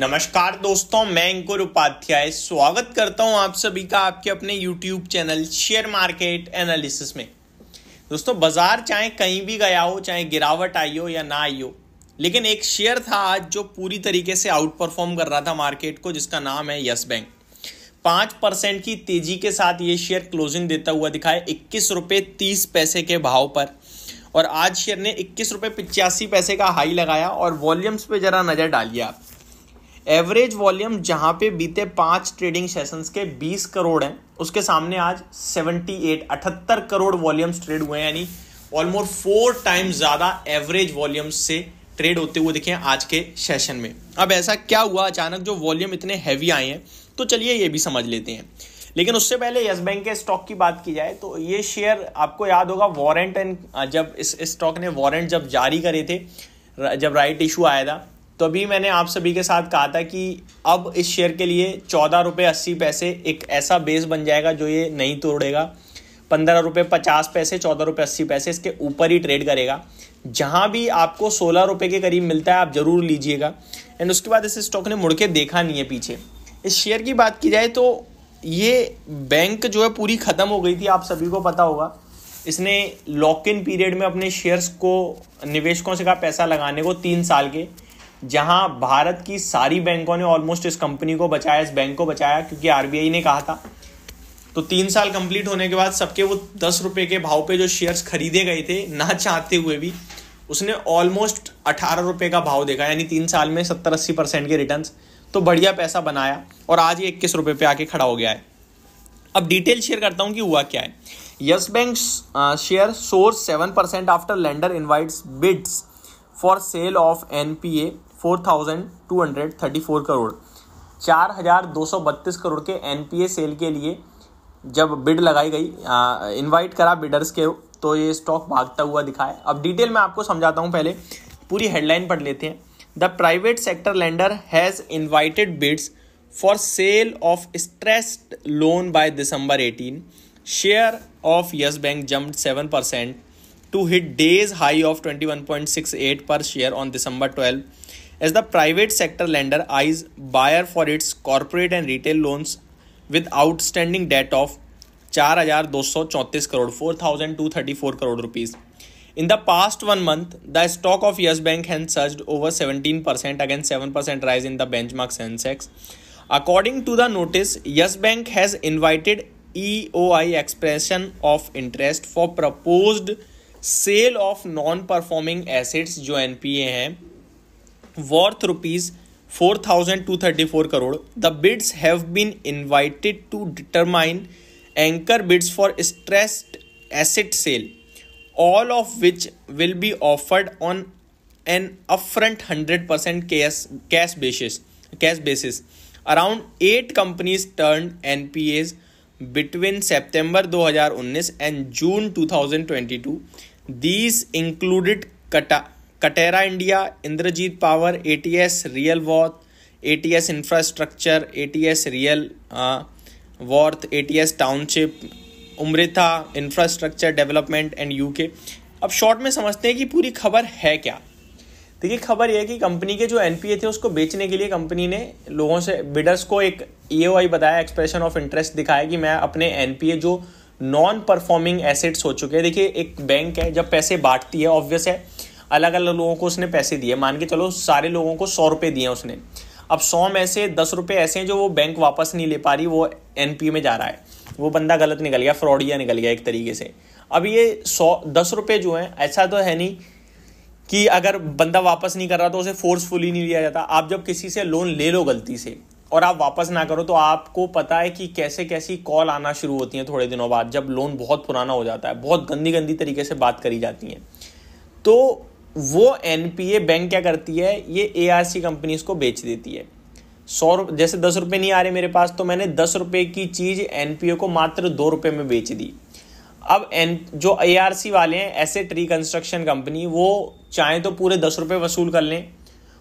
नमस्कार दोस्तों मैं अंकुर उपाध्याय स्वागत करता हूं आप सभी का आपके अपने YouTube channel share market analysis में दोस्तों बाजार चाहे कहीं भी गया हो चाहे गिरावट आई हो या ना आई हो लेकिन एक शेयर था आज जो पूरी तरीके से आउट परफॉर्म कर रहा था मार्केट को जिसका नाम है यस बैंक पांच परसेंट की तेजी के साथ ये शेयर क्लोजिंग देता हुआ दिखाया इक्कीस रुपये तीस पैसे के भाव पर और आज शेयर ने इक्कीस रुपये पिचासी पैसे का हाई लगाया और वॉल्यूम्स पे जरा नज़र डालिए आप एवरेज वॉल्यूम जहां पे बीते पांच ट्रेडिंग सेशंस के 20 करोड़ हैं उसके सामने आज 78 अठहत्तर करोड़ वॉल्यूम्स ट्रेड हुए हैं यानी ऑलमोस्ट फोर टाइम्स ज्यादा एवरेज वॉल्यूम्स से ट्रेड होते हुए दिखे आज के सेशन में अब ऐसा क्या हुआ अचानक जो वॉल्यूम इतने हैवी आए हैं तो चलिए ये भी समझ लेते हैं लेकिन उससे पहले येस बैंक के स्टॉक की बात की जाए तो ये शेयर आपको याद होगा वारंट एंड जब इस स्टॉक ने वारंट जब जारी करे थे जब राइट इशू आया था तो अभी मैंने आप सभी के साथ कहा था कि अब इस शेयर के लिए चौदह रुपये अस्सी पैसे एक ऐसा बेस बन जाएगा जो ये नहीं तोड़ेगा पंद्रह रुपये पचास पैसे चौदह रुपये अस्सी पैसे इसके ऊपर ही ट्रेड करेगा जहाँ भी आपको सोलह रुपये के करीब मिलता है आप ज़रूर लीजिएगा एंड उसके बाद इस स्टॉक ने मुड़ के देखा नहीं है पीछे इस शेयर की बात की जाए तो ये बैंक जो है पूरी ख़त्म हो गई थी आप सभी को पता होगा इसने लॉक इन पीरियड में अपने शेयर्स को निवेशकों से कहा पैसा लगाने को तीन साल के जहां भारत की सारी बैंकों ने ऑलमोस्ट इस कंपनी को बचाया इस बैंक को बचाया क्योंकि आरबीआई ने कहा था तो तीन साल कंप्लीट होने के बाद सबके वो दस रुपए के भाव पे जो शेयर्स खरीदे गए थे ना चाहते हुए भी उसने ऑलमोस्ट अठारह रुपए का भाव देखा यानी तीन साल में सत्तर अस्सी परसेंट के रिटर्न तो बढ़िया पैसा बनाया और आज ये इक्कीस रुपए पे आके खड़ा हो गया है अब डिटेल शेयर करता हूँ कि हुआ क्या है Yes Bank share soars seven percent after lender invites bids for sale of N P A four thousand two hundred thirty four crore चार हजार दो सौ बत्तीस करोड़ के एनपीए सेल के लिए जब बिड लगाई गई इनवाइट करा बिडर्स के तो ये स्टॉक भागता हुआ दिखा है अब डिटेल में आपको समझाता हूँ पहले पूरी हेडलाइन पढ़ लेते हैं the private sector lender has invited bids for sale of stressed loan by December 18 share of Yes Bank jump seven percent to hit day's high of twenty one point six eight per share on December twelve As the private sector lender eyes buyer for its corporate and retail loans with outstanding debt of 4,234 crore 4,234 crore rupees. In the past one month, the stock of Yes Bank has surged over 17% against 7% rise in the benchmark Sensex. According to the notice, Yes Bank has invited EOI expression of interest for proposed sale of non performing assets जो एन हैं worth rupees 4234 crore the bids have been invited to determine anchor bids for stressed asset sale all of which will be offered on an upfront 100% cash cash basis cash basis around 8 companies turned npas between september 2019 and june 2022 these included Kata, Katerra India Indrajit power ATS realty ATS infrastructure ATS real worth ATS township उम्रिथा infrastructure development and UK अब short में समझते हैं कि पूरी खबर है क्या देखिए खबर यह है कि कंपनी के जो एन थे उसको बेचने के लिए कंपनी ने लोगों से बिडर्स को एक ई e बताया एक्सप्रेशन ऑफ इंटरेस्ट दिखाया कि मैं अपने एन जो नॉन परफॉर्मिंग एसेट्स हो चुके हैं देखिए एक बैंक है जब पैसे बांटती है ऑब्वियस है अलग अलग लोगों को उसने पैसे दिए मान के चलो सारे लोगों को सौ रुपये दिए उसने अब सौ में से दस रुपये ऐसे हैं जो वो बैंक वापस नहीं ले पा रही वो एन में जा रहा है वो बंदा गलत निकल गया फ्रॉडिया निकल गया एक तरीके से अब ये सौ दस रुपये जो हैं ऐसा तो है नहीं कि अगर बंदा वापस नहीं कर रहा तो उसे फोर्सफुली नहीं लिया जाता आप जब किसी से लोन ले लो गलती से और आप वापस ना करो तो आपको पता है कि कैसे कैसी कॉल आना शुरू होती है थोड़े दिनों बाद जब लोन बहुत पुराना हो जाता है बहुत गंदी गंदी तरीके से बात करी जाती है तो वो एन बैंक क्या करती है ये ए आर सी कंपनीज को बेच देती है सौ जैसे दस रुपये नहीं आ रहे मेरे पास तो मैंने दस रुपये की चीज़ एन को मात्र दो रुपये में बेच दी अब एन जो ए आर सी वाले हैं ऐसे ट्री कंस्ट्रक्शन कंपनी वो चाहें तो पूरे दस रुपये वसूल कर लें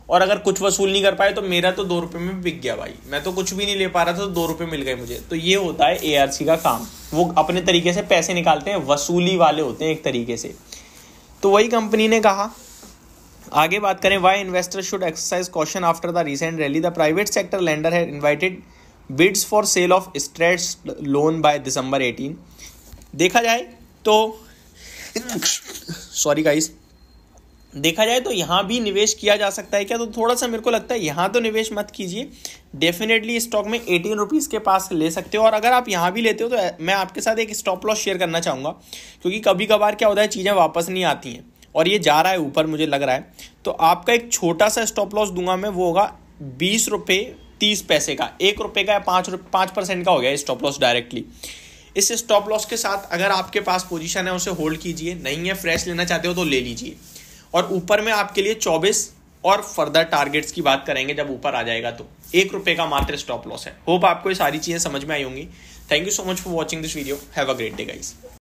और अगर कुछ वसूल नहीं कर पाए तो मेरा तो दो रुपये में बिक गया भाई मैं तो कुछ भी नहीं ले पा रहा था तो दो रुपये मिल गए मुझे तो ये होता है ए आर सी का काम वो अपने तरीके से पैसे निकालते हैं वसूली वाले होते हैं एक तरीके से तो वही कंपनी ने कहा आगे बात करें why investor should exercise caution after the recent rally the private sector lender है invited bids for sale of stressed loan by December 18 देखा जाए तो सॉरी गाइस देखा जाए तो यहाँ भी निवेश किया जा सकता है क्या तो थोड़ा सा मेरे को लगता है यहाँ तो निवेश मत कीजिए डेफिनेटली स्टॉक में एटीन रुपीज़ के पास ले सकते हो और अगर आप यहाँ भी लेते हो तो मैं आपके साथ एक स्टॉप लॉस शेयर करना चाहूँगा क्योंकि कभी कभार क्या होता है चीज़ें वापस नहीं आती हैं और ये जा रहा है ऊपर मुझे लग रहा है तो आपका एक छोटा सा स्टॉप लॉस दूंगा मैं वो होगा बीस रुपये तीस पैसे का एक रुपये का या पाँच रुपये पाँच परसेंट का हो गया स्टॉप लॉस डायरेक्टली इस स्टॉप लॉस के साथ अगर आपके पास पोजीशन है उसे होल्ड कीजिए नहीं है फ्रेश लेना चाहते हो तो ले लीजिए और ऊपर में आपके लिए चौबीस और फर्दर टारगेट्स की बात करेंगे जब ऊपर आ जाएगा तो एक रुपये का मात्र स्टॉप लॉस है होप आपको ये सारी चीज़ें समझ में आई होंगी thank you so much for watching this video have a great day guys